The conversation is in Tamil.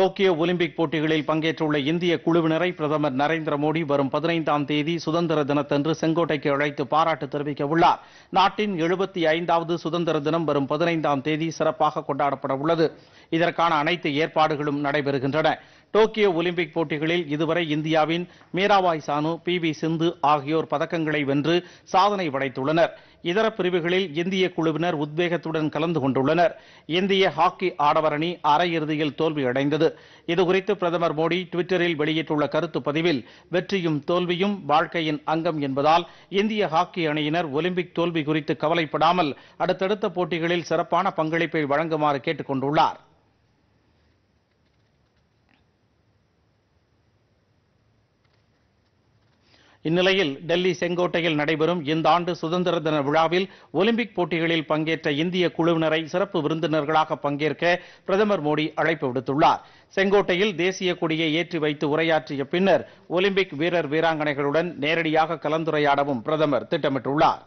டோக்கியோ ஒலிம்பிக் போட்டிகளில் பங்கேற்றுள்ள இந்திய குழுவினரை பிரதமர் நரேந்திர மோடி வரும் பதினைந்தாம் தேதி சுதந்திர தினத்தன்று செங்கோட்டைக்கு அழைத்து பாராட்டு தெரிவிக்க உள்ளார் நாட்டின் எழுபத்தி ஐந்தாவது சுதந்திர தினம் வரும் பதினைந்தாம் தேதி சிறப்பாக கொண்டாடப்பட உள்ளது இதற்கான அனைத்து ஏற்பாடுகளும் நடைபெறுகின்றன டோக்கியோ ஒலிம்பிக் போட்டிகளில் இதுவரை இந்தியாவின் மீராபாய் சானு பி வி சிந்து ஆகியோர் பதக்கங்களை வென்று சாதனை படைத்துள்ளனர் இதர பிரிவுகளில் இந்திய குழுவினர் உத்வேகத்துடன் கலந்து கொண்டுள்ளனர் இந்திய ஹாக்கி ஆடவர் அணி அரையிறுதியில் தோல்வியடைந்தது இதுகுறித்து பிரதமர் மோடி டுவிட்டரில் வெளியிட்டுள்ள கருத்து பதிவில் வெற்றியும் தோல்வியும் வாழ்க்கையின் அங்கம் என்பதால் இந்திய ஹாக்கி அணியினர் ஒலிம்பிக் தோல்வி குறித்து கவலைப்படாமல் அடுத்தடுத்த போட்டிகளில் சிறப்பான பங்களிப்பை வழங்குமாறு கேட்டுக் கொண்டுள்ளார் இந்நிலையில் டெல்லி செங்கோட்டையில் நடைபெறும் இந்த ஆண்டு சுதந்திர தின விழாவில் ஒலிம்பிக் போட்டிகளில் பங்கேற்ற இந்திய குழுவினரை சிறப்பு விருந்தினர்களாக பங்கேற்க பிரதமர் மோடி அழைப்பு விடுத்துள்ளார் செங்கோட்டையில் தேசிய கொடியை ஏற்றி வைத்து உரையாற்றிய பின்னர் ஒலிம்பிக் வீரர் வீராங்கனைகளுடன் நேரடியாக கலந்துரையாடவும் பிரதமர் திட்டமிட்டுள்ளார்